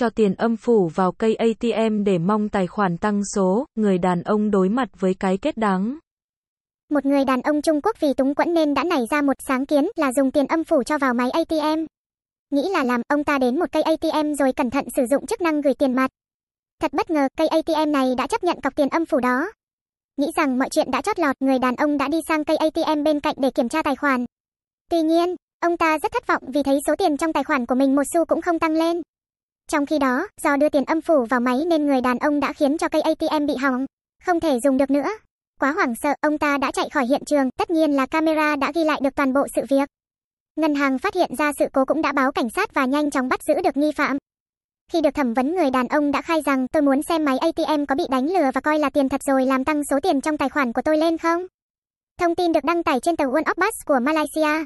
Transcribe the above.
cho tiền âm phủ vào cây ATM để mong tài khoản tăng số, người đàn ông đối mặt với cái kết đáng. Một người đàn ông Trung Quốc vì túng quẫn nên đã nảy ra một sáng kiến là dùng tiền âm phủ cho vào máy ATM. Nghĩ là làm, ông ta đến một cây ATM rồi cẩn thận sử dụng chức năng gửi tiền mặt. Thật bất ngờ, cây ATM này đã chấp nhận cọc tiền âm phủ đó. Nghĩ rằng mọi chuyện đã chót lọt, người đàn ông đã đi sang cây ATM bên cạnh để kiểm tra tài khoản. Tuy nhiên, ông ta rất thất vọng vì thấy số tiền trong tài khoản của mình một xu cũng không tăng lên. Trong khi đó, do đưa tiền âm phủ vào máy nên người đàn ông đã khiến cho cây ATM bị hỏng, không thể dùng được nữa. Quá hoảng sợ, ông ta đã chạy khỏi hiện trường, tất nhiên là camera đã ghi lại được toàn bộ sự việc. Ngân hàng phát hiện ra sự cố cũng đã báo cảnh sát và nhanh chóng bắt giữ được nghi phạm. Khi được thẩm vấn người đàn ông đã khai rằng tôi muốn xem máy ATM có bị đánh lừa và coi là tiền thật rồi làm tăng số tiền trong tài khoản của tôi lên không. Thông tin được đăng tải trên tờ World of Bus của Malaysia.